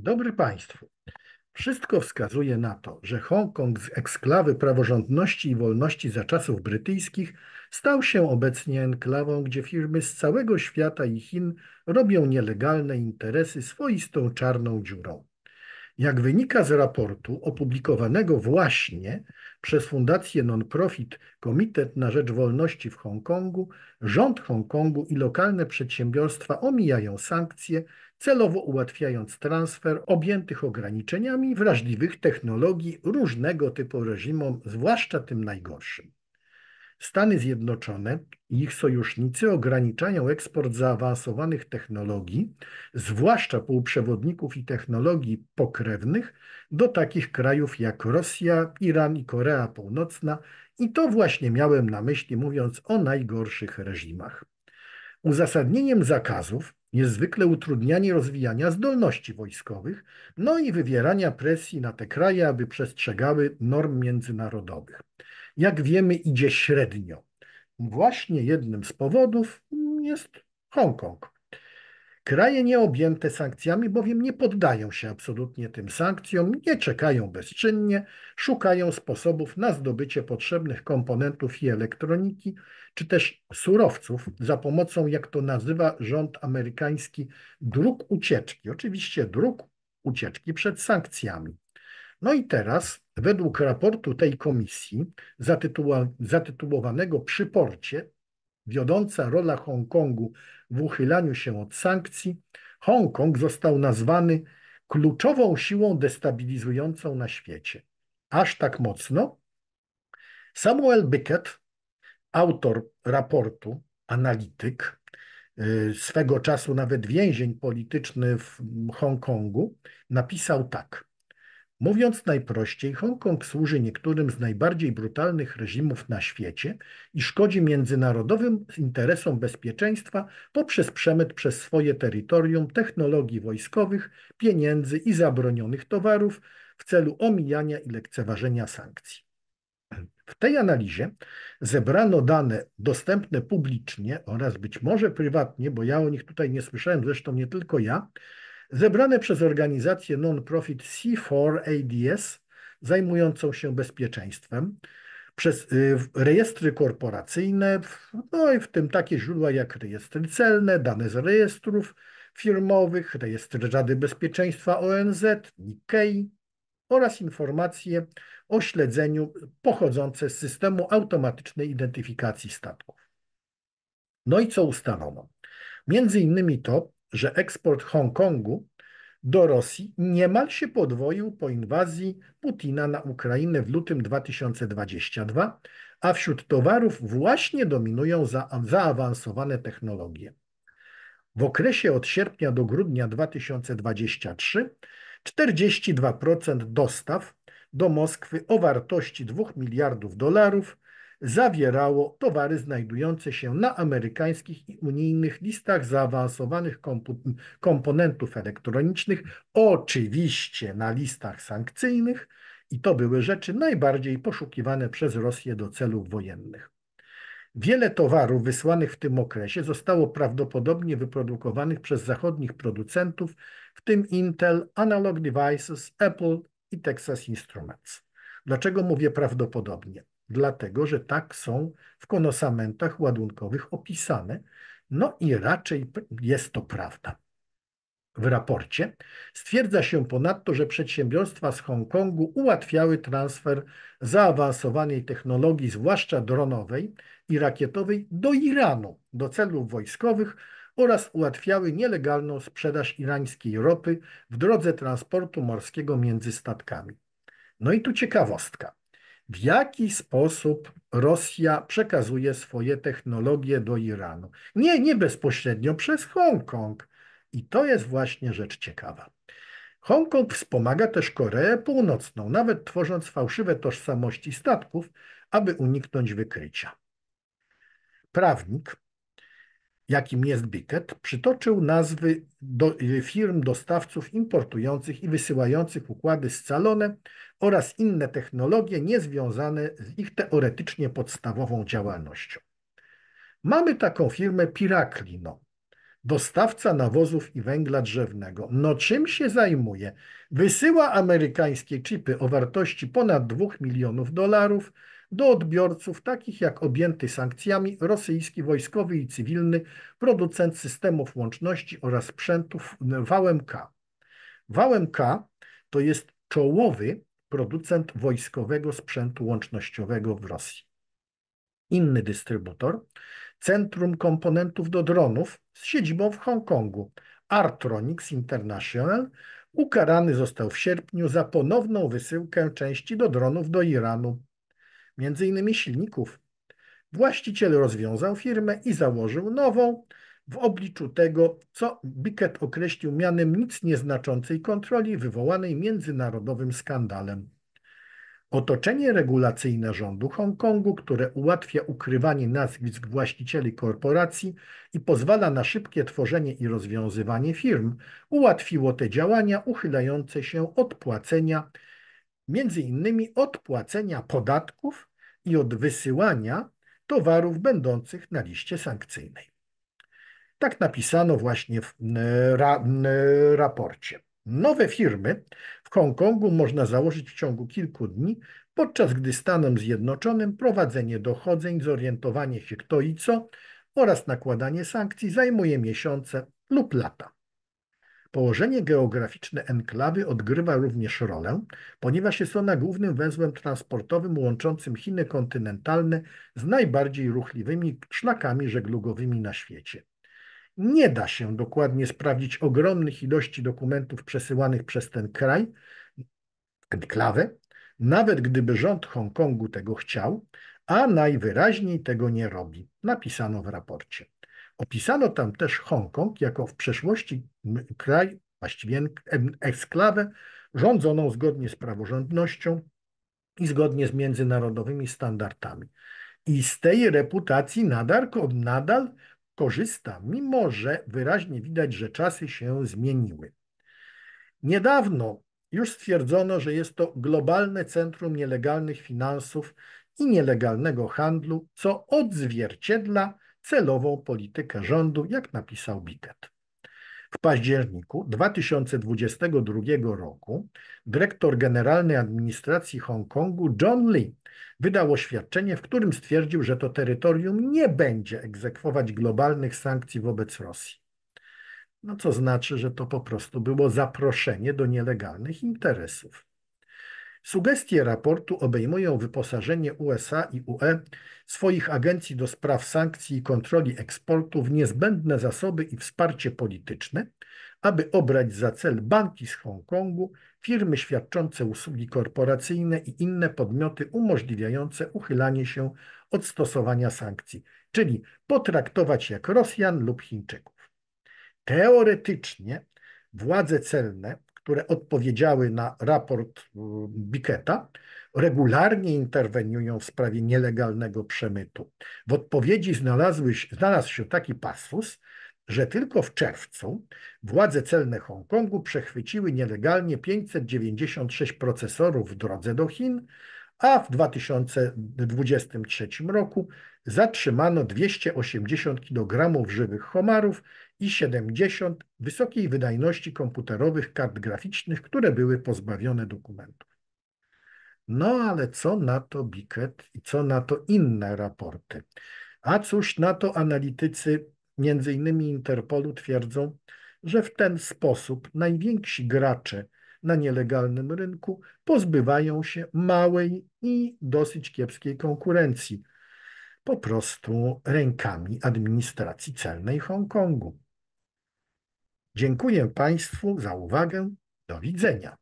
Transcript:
Dzień dobry Państwu. Wszystko wskazuje na to, że Hongkong z eksklawy praworządności i wolności za czasów brytyjskich stał się obecnie enklawą, gdzie firmy z całego świata i Chin robią nielegalne interesy swoistą czarną dziurą. Jak wynika z raportu opublikowanego właśnie przez fundację non-profit Komitet na Rzecz Wolności w Hongkongu, rząd Hongkongu i lokalne przedsiębiorstwa omijają sankcje, celowo ułatwiając transfer objętych ograniczeniami wrażliwych technologii różnego typu reżimom, zwłaszcza tym najgorszym. Stany Zjednoczone i ich sojusznicy ograniczają eksport zaawansowanych technologii, zwłaszcza półprzewodników i technologii pokrewnych, do takich krajów jak Rosja, Iran i Korea Północna. I to właśnie miałem na myśli, mówiąc o najgorszych reżimach. Uzasadnieniem zakazów jest zwykle utrudnianie rozwijania zdolności wojskowych, no i wywierania presji na te kraje, aby przestrzegały norm międzynarodowych jak wiemy, idzie średnio. Właśnie jednym z powodów jest Hongkong. Kraje nieobjęte sankcjami bowiem nie poddają się absolutnie tym sankcjom, nie czekają bezczynnie, szukają sposobów na zdobycie potrzebnych komponentów i elektroniki, czy też surowców za pomocą, jak to nazywa rząd amerykański, dróg ucieczki. Oczywiście dróg ucieczki przed sankcjami. No i teraz, według raportu tej komisji, zatytuła, zatytułowanego Przyporcie, wiodąca rola Hongkongu w uchylaniu się od sankcji, Hongkong został nazwany kluczową siłą destabilizującą na świecie. Aż tak mocno? Samuel Bickett, autor raportu, analityk, y, swego czasu nawet więzień polityczny w Hongkongu, napisał tak. Mówiąc najprościej, Hongkong służy niektórym z najbardziej brutalnych reżimów na świecie i szkodzi międzynarodowym interesom bezpieczeństwa poprzez przemyt przez swoje terytorium technologii wojskowych, pieniędzy i zabronionych towarów w celu omijania i lekceważenia sankcji. W tej analizie zebrano dane dostępne publicznie oraz być może prywatnie, bo ja o nich tutaj nie słyszałem, zresztą nie tylko ja, zebrane przez organizację non-profit C4ADS zajmującą się bezpieczeństwem, przez y, rejestry korporacyjne, no i w tym takie źródła jak rejestry celne, dane z rejestrów firmowych, rejestr Rady Bezpieczeństwa ONZ, Nikkei oraz informacje o śledzeniu pochodzące z systemu automatycznej identyfikacji statków. No i co ustalono? Między innymi to, że eksport Hongkongu do Rosji niemal się podwoił po inwazji Putina na Ukrainę w lutym 2022, a wśród towarów właśnie dominują za, zaawansowane technologie. W okresie od sierpnia do grudnia 2023 42% dostaw do Moskwy o wartości 2 miliardów dolarów zawierało towary znajdujące się na amerykańskich i unijnych listach zaawansowanych komponentów elektronicznych, oczywiście na listach sankcyjnych, i to były rzeczy najbardziej poszukiwane przez Rosję do celów wojennych. Wiele towarów wysłanych w tym okresie zostało prawdopodobnie wyprodukowanych przez zachodnich producentów, w tym Intel, Analog Devices, Apple i Texas Instruments. Dlaczego mówię prawdopodobnie? dlatego że tak są w konosamentach ładunkowych opisane. No i raczej jest to prawda. W raporcie stwierdza się ponadto, że przedsiębiorstwa z Hongkongu ułatwiały transfer zaawansowanej technologii, zwłaszcza dronowej i rakietowej, do Iranu do celów wojskowych oraz ułatwiały nielegalną sprzedaż irańskiej ropy w drodze transportu morskiego między statkami. No i tu ciekawostka w jaki sposób Rosja przekazuje swoje technologie do Iranu. Nie, nie bezpośrednio przez Hongkong. I to jest właśnie rzecz ciekawa. Hongkong wspomaga też Koreę Północną, nawet tworząc fałszywe tożsamości statków, aby uniknąć wykrycia. Prawnik jakim jest Bicket, przytoczył nazwy do, y, firm dostawców importujących i wysyłających układy scalone oraz inne technologie niezwiązane z ich teoretycznie podstawową działalnością. Mamy taką firmę Piraklino, dostawca nawozów i węgla drzewnego. No czym się zajmuje? Wysyła amerykańskie chipy o wartości ponad 2 milionów dolarów do odbiorców takich jak objęty sankcjami rosyjski wojskowy i cywilny producent systemów łączności oraz sprzętów WMK. WMK to jest czołowy producent wojskowego sprzętu łącznościowego w Rosji. Inny dystrybutor, Centrum Komponentów do Dronów z siedzibą w Hongkongu, Artronics International, ukarany został w sierpniu za ponowną wysyłkę części do dronów do Iranu między innymi silników. Właściciel rozwiązał firmę i założył nową w obliczu tego, co Bickett określił mianem nic nieznaczącej kontroli wywołanej międzynarodowym skandalem. Otoczenie regulacyjne rządu Hongkongu, które ułatwia ukrywanie nazwisk właścicieli korporacji i pozwala na szybkie tworzenie i rozwiązywanie firm, ułatwiło te działania uchylające się od płacenia, między innymi od płacenia podatków i od wysyłania towarów będących na liście sankcyjnej. Tak napisano właśnie w ra raporcie. Nowe firmy w Hongkongu można założyć w ciągu kilku dni, podczas gdy Stanom Zjednoczonym prowadzenie dochodzeń, zorientowanie się kto i co oraz nakładanie sankcji zajmuje miesiące lub lata. Położenie geograficzne enklawy odgrywa również rolę, ponieważ jest ona głównym węzłem transportowym łączącym Chiny kontynentalne z najbardziej ruchliwymi szlakami żeglugowymi na świecie. Nie da się dokładnie sprawdzić ogromnych ilości dokumentów przesyłanych przez ten kraj, enklawę, nawet gdyby rząd Hongkongu tego chciał, a najwyraźniej tego nie robi, napisano w raporcie. Opisano tam też Hongkong jako w przeszłości kraj, właściwie eksklawę rządzoną zgodnie z praworządnością i zgodnie z międzynarodowymi standardami. I z tej reputacji nadal, nadal korzysta, mimo że wyraźnie widać, że czasy się zmieniły. Niedawno już stwierdzono, że jest to globalne centrum nielegalnych finansów i nielegalnego handlu, co odzwierciedla celową politykę rządu, jak napisał Bitet. W październiku 2022 roku dyrektor generalny administracji Hongkongu John Lee wydał oświadczenie, w którym stwierdził, że to terytorium nie będzie egzekwować globalnych sankcji wobec Rosji. No co znaczy, że to po prostu było zaproszenie do nielegalnych interesów. Sugestie raportu obejmują wyposażenie USA i UE swoich agencji do spraw sankcji i kontroli eksportu w niezbędne zasoby i wsparcie polityczne, aby obrać za cel banki z Hongkongu, firmy świadczące usługi korporacyjne i inne podmioty umożliwiające uchylanie się od stosowania sankcji, czyli potraktować jak Rosjan lub Chińczyków. Teoretycznie władze celne które odpowiedziały na raport y, Biketa, regularnie interweniują w sprawie nielegalnego przemytu. W odpowiedzi znalazły, znalazł się taki pasus, że tylko w czerwcu władze celne Hongkongu przechwyciły nielegalnie 596 procesorów w drodze do Chin, a w 2023 roku zatrzymano 280 kg żywych homarów i 70 wysokiej wydajności komputerowych kart graficznych, które były pozbawione dokumentów. No ale co na to Biket i co na to inne raporty? A cóż na to analitycy, między innymi Interpolu, twierdzą, że w ten sposób najwięksi gracze na nielegalnym rynku pozbywają się małej i dosyć kiepskiej konkurencji, po prostu rękami administracji celnej Hongkongu. Dziękuję Państwu za uwagę. Do widzenia.